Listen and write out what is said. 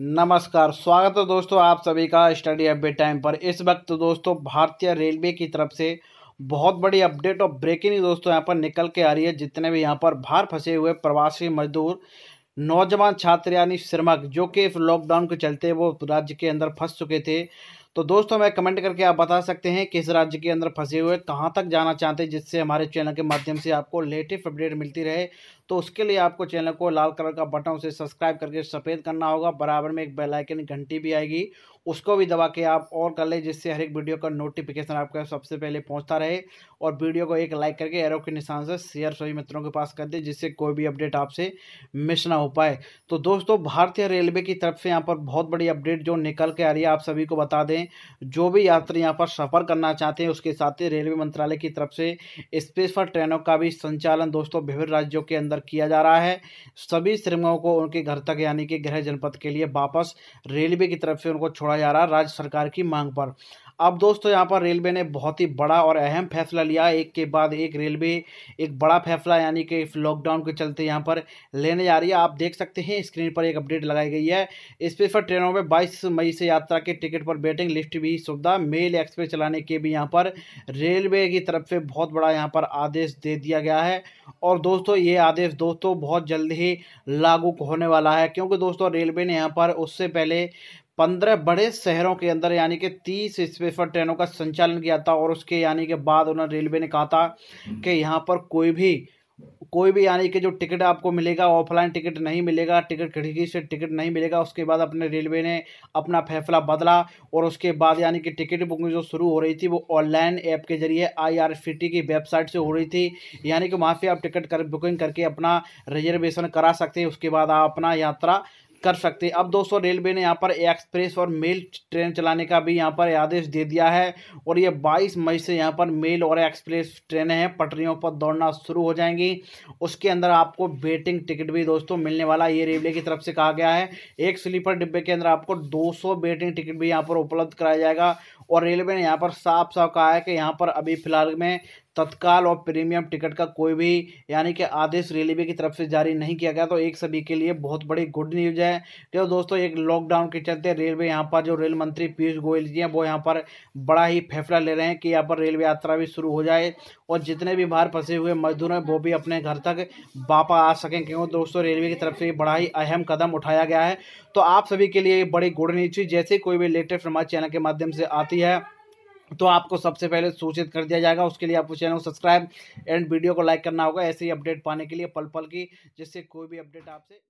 नमस्कार स्वागत है दोस्तों आप सभी का स्टडी अपडेट टाइम पर इस वक्त तो दोस्तों भारतीय रेलवे की तरफ से बहुत बड़ी अपडेट और ब्रेकिंग दोस्तों यहाँ पर निकल के आ रही है जितने भी यहाँ पर बाहर फंसे हुए प्रवासी मजदूर नौजवान छात्र यानी श्रमिक जो कि इस लॉकडाउन के चलते वो राज्य के अंदर फंस चुके थे तो दोस्तों हमें कमेंट करके आप बता सकते हैं किस राज्य के अंदर फंसे हुए कहाँ तक जाना चाहते हैं जिससे हमारे चैनल के माध्यम से आपको लेटेस्ट अपडेट मिलती रहे तो उसके लिए आपको चैनल को लाल कलर का बटन उसे सब्सक्राइब करके सफ़ेद करना होगा बराबर में एक बेलाइकन घंटी भी आएगी उसको भी दबा के आप और कर लें जिससे हर एक वीडियो का नोटिफिकेशन आपका सबसे पहले पहुँचता रहे और वीडियो को एक लाइक करके एरो के निशान से शेयर सभी मित्रों के पास कर दें जिससे कोई भी अपडेट आपसे मिस ना हो पाए तो दोस्तों भारतीय रेलवे की तरफ से यहाँ पर बहुत बड़ी अपडेट जो निकल के आ रही है आप सभी को बता दें जो भी यात्री यहाँ पर सफ़र करना चाहते हैं उसके साथ ही रेलवे मंत्रालय की तरफ से स्पेशल ट्रेनों का भी संचालन दोस्तों विभिन्न राज्यों के अंदर किया जा रहा है सभी श्रमिकों को उनके घर तक यानी कि गृह जनपद के लिए वापस रेलवे की तरफ से उनको छोड़ा जा रहा है राज्य सरकार की मांग पर अब दोस्तों यहाँ पर रेलवे ने बहुत ही बड़ा और अहम फैसला लिया एक के बाद एक रेलवे एक बड़ा फैसला यानी कि इस लॉकडाउन के चलते यहाँ पर लेने जा रही है आप देख सकते हैं स्क्रीन पर एक अपडेट लगाई गई है स्पेशल ट्रेनों में बाईस मई से यात्रा के टिकट पर वेटिंग लिस्ट भी सुविधा मेल एक्सप्रेस चलाने के भी यहाँ पर रेलवे की तरफ से बहुत बड़ा यहाँ पर आदेश दे दिया गया है और दोस्तों ये आदेश दोस्तों बहुत जल्द ही लागू होने वाला है क्योंकि दोस्तों रेलवे ने यहाँ पर उससे पहले पंद्रह बड़े शहरों के अंदर यानी कि तीस स्पेशल ट्रेनों का संचालन किया था और उसके यानी के बाद उन्होंने रेलवे ने कहा था कि हम्म। यहाँ पर कोई भी कोई भी यानी कि जो टिकट आपको मिलेगा ऑफलाइन टिकट नहीं मिलेगा टिकट खिड़की से टिकट नहीं मिलेगा उसके बाद अपने रेलवे ने अपना फैसला बदला और उसके बाद यानी कि टिकट बुकिंग जो शुरू हो रही थी वो ऑनलाइन ऐप के जरिए आईआरसीटी की वेबसाइट से हो रही थी यानी कि वहाँ से आप टिकट कर बुकिंग करके अपना रिजर्वेशन करा सकते हैं उसके बाद आप अपना यात्रा कर सकते अब दोस्तों रेलवे ने यहाँ पर एक्सप्रेस और मेल ट्रेन चलाने का भी यहाँ पर आदेश दे दिया है और ये 22 मई से यहाँ पर मेल और एक्सप्रेस ट्रेनें हैं पटरियों पर दौड़ना शुरू हो जाएंगी उसके अंदर आपको वेटिंग टिकट भी दोस्तों मिलने वाला ये रेलवे की तरफ से कहा गया है एक स्लीपर डिब्बे के अंदर आपको दो वेटिंग टिकट भी यहाँ पर उपलब्ध कराया जाएगा और रेलवे ने यहाँ पर साफ साफ कहा है कि यहाँ पर अभी फिलहाल में तत्काल और प्रीमियम टिकट का कोई भी यानी कि आदेश रेलवे की तरफ से जारी नहीं किया गया तो एक सभी के लिए बहुत बड़ी गुड न्यूज है जो तो दोस्तों एक लॉकडाउन के चलते रेलवे यहाँ पर जो रेल मंत्री पीयूष गोयल जी हैं वो यहाँ पर बड़ा ही फैसला ले रहे हैं कि यहाँ पर रेलवे यात्रा भी शुरू हो जाए और जितने भी बाहर फंसे हुए मजदूर हैं वो भी अपने घर तक वापस आ सकें क्योंकि दोस्तों रेलवे की तरफ से बड़ा ही अहम कदम उठाया गया है तो आप सभी के लिए बड़ी गुड न्यूज जैसे कोई भी लेटेस्ट हमारे चैनल के माध्यम से आती है तो आपको सबसे पहले सूचित कर दिया जाएगा उसके लिए आपको चैनल को सब्सक्राइब एंड वीडियो को लाइक करना होगा ऐसे ही अपडेट पाने के लिए पल पल की जिससे कोई भी अपडेट आपसे